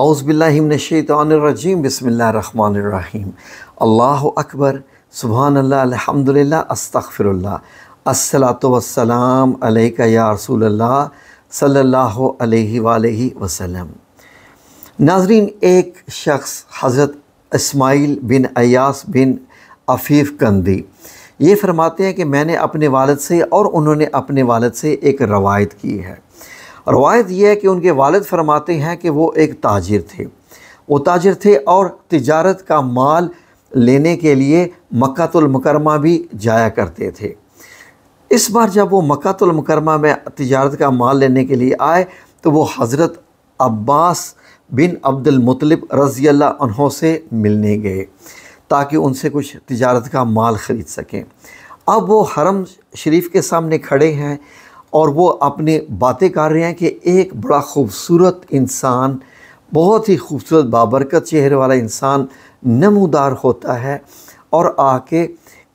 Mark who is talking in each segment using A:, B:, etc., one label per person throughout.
A: आउज़बिल्लिमिनशैतरजीम बसमीम अल्लाह अकबर सुबहानल्ला अस्तफ़िर अस्तफ़िरल्ला अस्सलाम अलैका या रसूलल्लाह नाजरीन एक शख्स हज़रत इसमाइल बिन अयास बिन आफीफ़ कंदी ये फरमाते हैं कि मैंने अपने वालद से और उन्होंने अपने वालद से एक रवायत की है रवायत यह है कि उनके वालद फरमाते हैं कि वो एक ताजिर थे वो ताजिर थे और तजारत का माल लेने के लिए मक्तुलमकरमा भी जाया करते थे इस बार जब वो मक्तुलमकरमा में तजारत का माल लेने के लिए आए तो वो हज़रत अब्बास बिन अब्दुलमतलब रज़ी अल्लाह से मिलने गए ताकि उनसे कुछ तजारत का माल ख़रीद सकें अब वो हरम शरीफ के सामने खड़े हैं और वो अपने बातें कर रहे हैं कि एक बड़ा खूबसूरत इंसान बहुत ही खूबसूरत बाबरकत चेहरे वाला इंसान नमोदार होता है और आके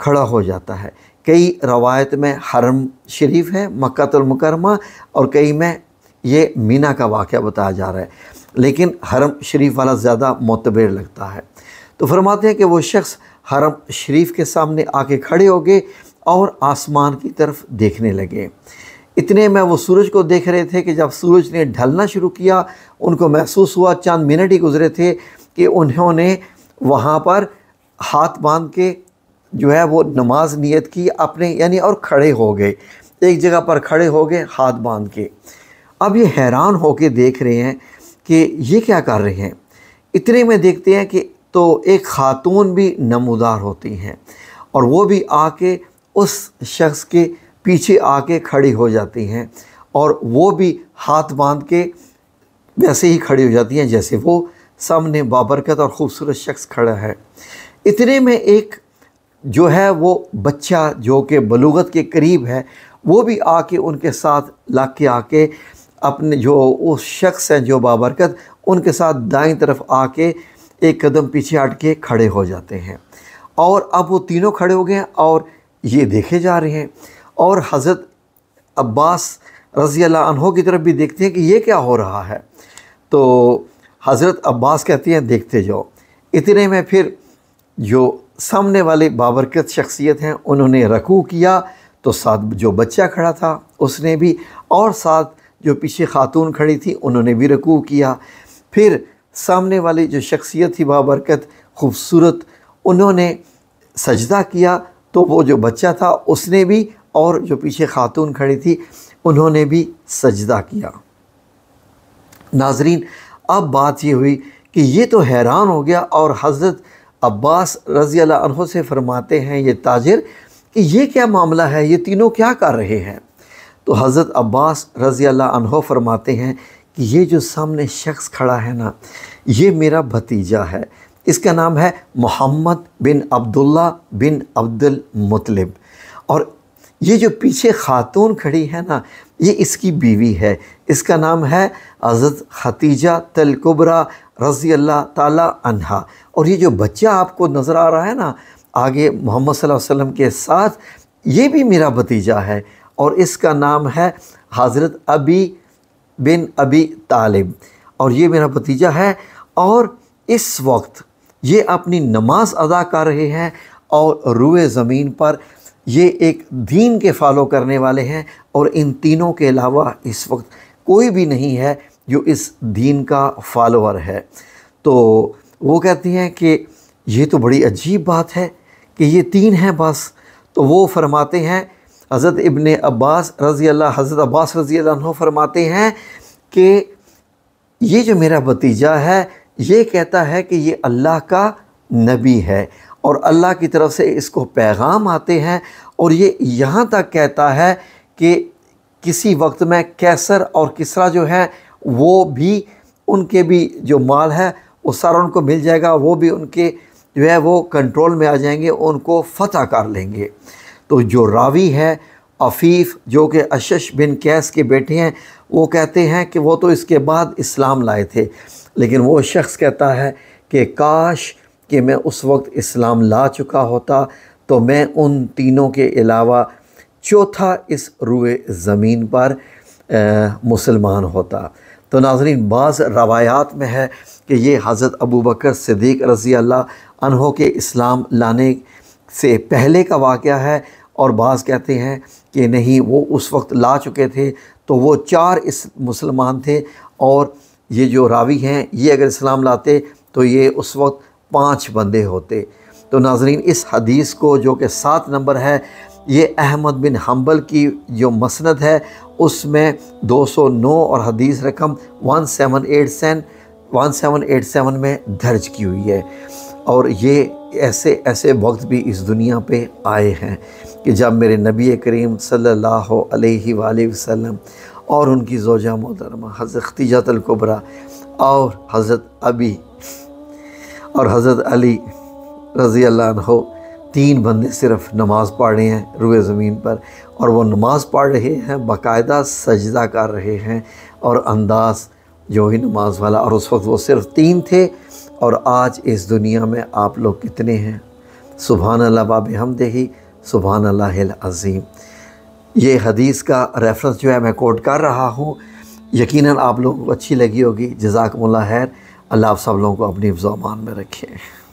A: खड़ा हो जाता है कई रवायत में हरम शरीफ है मक्तुलमकरमा और कई में ये मीना का वाक़ बताया जा रहा है लेकिन हरम शरीफ वाला ज़्यादा मतबेर लगता है तो फरमाते हैं कि वो शख्स हरम शरीफ के सामने आके खड़े हो गए और आसमान की तरफ देखने लगे इतने में वो सूरज को देख रहे थे कि जब सूरज ने ढलना शुरू किया उनको महसूस हुआ चंद मिनट ही गुजरे थे कि उन्होंने वहाँ पर हाथ बांध के जो है वो नमाज नियत की अपने यानी और खड़े हो गए एक जगह पर खड़े हो गए हाथ बांध के अब ये हैरान हो के देख रहे हैं कि ये क्या कर रहे हैं इतने में देखते हैं कि तो एक ख़ातून भी नमदार होती हैं और वो भी आके उस शख्स के पीछे आके खड़ी हो जाती हैं और वो भी हाथ बांध के वैसे ही खड़ी हो जाती हैं जैसे वो सामने बाबरकत और ख़ूबसूरत शख्स खड़ा है इतने में एक जो है वो बच्चा जो कि बलूगत के करीब है वो भी आके उनके साथ ला के आके अपने जो उस शख्स हैं जो बाबरकत उनके साथ दाएं तरफ आके एक कदम पीछे हट के खड़े हो जाते हैं और अब वो तीनों खड़े हो गए और ये देखे जा रहे हैं और हज़रत अब्बास रज़ी अनहों की तरफ भी देखते हैं कि ये क्या हो रहा है तो हज़रत अब्बास कहती हैं देखते जाओ इतने में फिर जो सामने वाले बाबरकत शख्सियत हैं उन्होंने रकू किया तो साथ जो बच्चा खड़ा था उसने भी और साथ जो पीछे खातून खड़ी थी उन्होंने भी रकू किया फिर सामने वाली जो शख्सियत थी बाबरकत खूबसूरत उन्होंने सजदा किया तो वो जो बच्चा था उसने भी और जो पीछे खातून खड़ी थी उन्होंने भी सजदा किया नाजरीन अब बात ये हुई कि ये तो हैरान हो गया और हज़रत अब्बास रज़ी अल्लाह से फरमाते हैं ये ताजिर कि ये क्या मामला है ये तीनों क्या कर रहे हैं तो हज़रत अब्बास रज़ी अल्लाह फरमाते हैं कि ये जो सामने शख्स खड़ा है ना ये मेरा भतीजा है इसका नाम है मोहम्मद बिन अब्दुल्ला बिन अब्दुल मुतलब और ये जो पीछे खातून खड़ी है ना ये इसकी बीवी है इसका नाम है हज़रत खतीजा तलकुबरा रज़ी अल्लाह ताला अनहा और ये जो बच्चा आपको नज़र आ रहा है ना आगे मोहम्मद वसल्लम के साथ ये भी मेरा भतीजा है और इसका नाम है हज़रत अबी बिन अबी तालिब और ये मेरा भतीजा है और इस वक्त ये अपनी नमाज अदा कर रहे हैं और रुए ज़मीन पर ये एक दीन के फॉलो करने वाले हैं और इन तीनों के अलावा इस वक्त कोई भी नहीं है जो इस दीन का फॉलोअर है तो वो कहती हैं कि ये तो बड़ी अजीब बात है कि ये तीन हैं बस तो वो फरमाते हैं हज़रत इबन अब्बास रज़ी अल्लाह हज़रत अब्बास रज़ी अल्लाह फरमाते हैं कि ये जो मेरा भतीजा है ये कहता है कि ये अल्लाह का नबी है और अल्लाह की तरफ से इसको पैगाम आते हैं और ये यहाँ तक कहता है कि किसी वक्त में कैसर और किसरा जो है वो भी उनके भी जो माल है वो सारा उनको मिल जाएगा वो भी उनके जो है वो कंट्रोल में आ जाएंगे उनको फतह कर लेंगे तो जो रावी है अफ़ीफ़ जो कि अशश बिन कैस के बेटे हैं वो कहते हैं कि वो तो इसके बाद इस्लाम लाए थे लेकिन वो शख्स कहता है कि काश कि मैं उस वक्त इस्लाम ला चुका होता तो मैं उन तीनों के अलावा चौथा इस रुए ज़मीन पर मुसलमान होता तो नाजरीन बाज़ रवायात में है कि ये हज़रत अबू बकर सदीक रज़ी अल्लाह अनहों के इस्लाम लाने से पहले का वाक़ है और बाज़ कहते हैं कि नहीं वो उस वक्त ला चुके थे तो वो चार इस मुसलमान थे और ये जो रावी हैं ये अगर इस्लाम लाते तो ये उस वक्त पांच बंदे होते तो नाजरीन इस हदीस को जो कि सात नंबर है ये अहमद बिन हम्बल की जो मसनद है उसमें 209 और हदीस रकम 1787 सेवन में दर्ज की हुई है और ये ऐसे ऐसे वक्त भी इस दुनिया पे आए हैं कि जब मेरे नबी करीम सल्लल्लाहु अलैहि वसल्लम और उनकी जोजा मोहतरमा हज़रत खतीजतलकुबरा और हज़रत अबी और हज़रत अली रज़ी अल्लाह तीन बंदे सिर्फ नमाज़ पढ़ रहे हैं रुए ज़मीन पर और वो नमाज़ पढ़ रहे हैं बाकायदा सजदा कर रहे हैं और अंदाज़ जो ही नमाज वाला और उस वक्त वो सिर्फ तीन थे और आज इस दुनिया में आप लोग कितने हैं सुबहान अल्लाह बाब हम सुबह सुबहान अल्लाज़ीम ये हदीस का रेफरेंस जो है मैं कोट कर रहा हूँ यकीनन आप लोगों को अच्छी लगी होगी जजाकमल्ला हैर अल्लाह आप सब लोगों को अपनी जबान में रखें